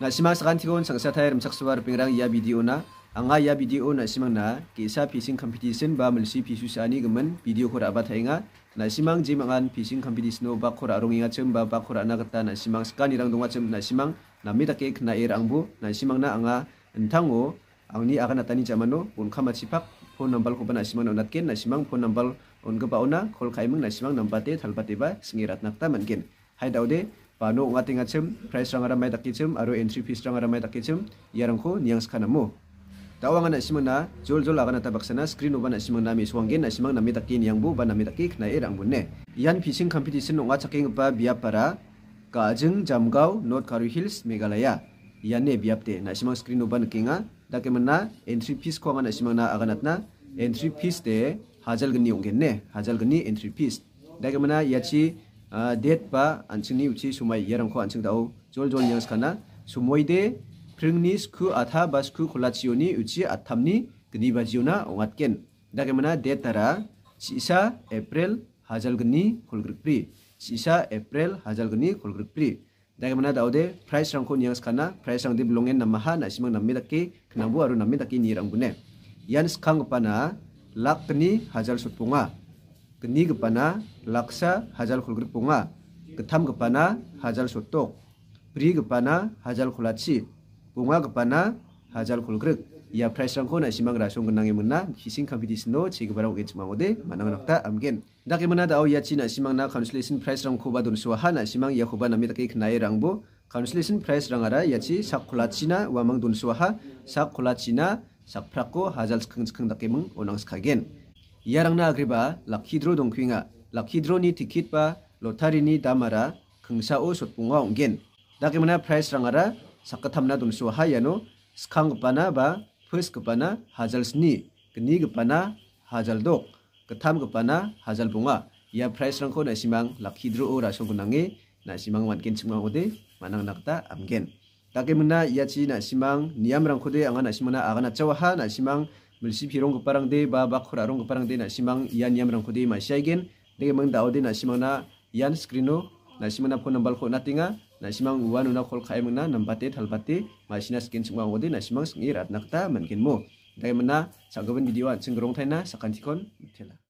Nak simak serantikun sang satai rem saksuar pingrang ya video na. Angga ya video nak simak na. Kisah pising competition ba melisi pisu sani gemen video kura abad hainga. Nak simak jimangan pising competition no bak kura arung ingat cem ba bak kura anak kata nak simak sekan irang dongat cem nak simak. Nak mita kek na air angbu. Nak simak na angga entango. Ang ni akan natani jamano pun kamat sipak. Pun nambal kuban nak simak na unatkin. Nak simak pun nambal on gepa ona. Kol kaimeng nak simak nambate talpate ba. Sengirat nakta mankin. Hai daude. panu ngatinga chim price ranga mai dakki chim aro entry fee ranga mai dakki chim yarang kho niang skhana mo tawang na simana jol jol laga na tabaksana screen ubana simana mi swang gen na simang na mi dakki niang bu bana mi dakki khna erang bu ne yan fishing competition no nga chaking ba biap para kajing jamgau north karu hills meghalaya yan ne biap te na simang screen ubana kinga dakke manna entry fees kho nga na simang aganatna entry fees te hajal gni ungen hajal gni entry fees dakke manna yachi det pa anchini uchi sumai yerangkho anching dau jol jol yang khana sumoi de phringni sku atha basku khulachioni uchi athamni gni ba jiona ongatken dake mana det tara sisa april hazal gni khulgripri sisa april hazal gni khulgripri dake mana dau de price rangkho yang khana price rang de belongen namaha nasimang namme dakke khnabu aru namme dakke ni rangune yan skhang pa na lakni hazal sutpunga kini gepana laksa hajal khulgrik punga, ketam gepana hajal sotok, pri gepana hajal khulatsi, punga gepana hajal khulgrik. Ia price rangko na simang rasong genangi mengna, kising competition no, cik gepana uge cimang ode, manang nokta amgen. Nak emana da au ya cina simang na cancellation price rangko badun suaha na simang ya khuban amit kek nai rangbo, cancellation price rangara ya ci sak khulatsi na wamang dun suaha, sak khulatsi na sak prako hajal sekeng-sekeng dakemeng onang sekagen yarangna agriba lakhidro dongkhuinga lakhidro ni tikit ba lotari ni damara khungsa o sotpunga onggen dakimana price rangara sakathamna dumsu ha yano skhang bana ba phusk bana hazals ni kni g bana hazal dok katham g bana hazal bunga ya price rangko na simang lakhidro o rasogunange na simang wankin chimang ode manang nakta amgen dakimana yachi na simang niyam rangkhode anga na simana agana chawha na simang mulsipirong ko parang de ba bakurarong ko parang de na simang yan yamrang ko de ma siya de mang dao de na simang na yan screeno na simang na phone number ko natinga na simang uwan una call kay mangna nambate thalbate ma sina skin sungwang odi na simang singi nakta mankin mo de mana sagaban video an singrong thaina sakantikon thela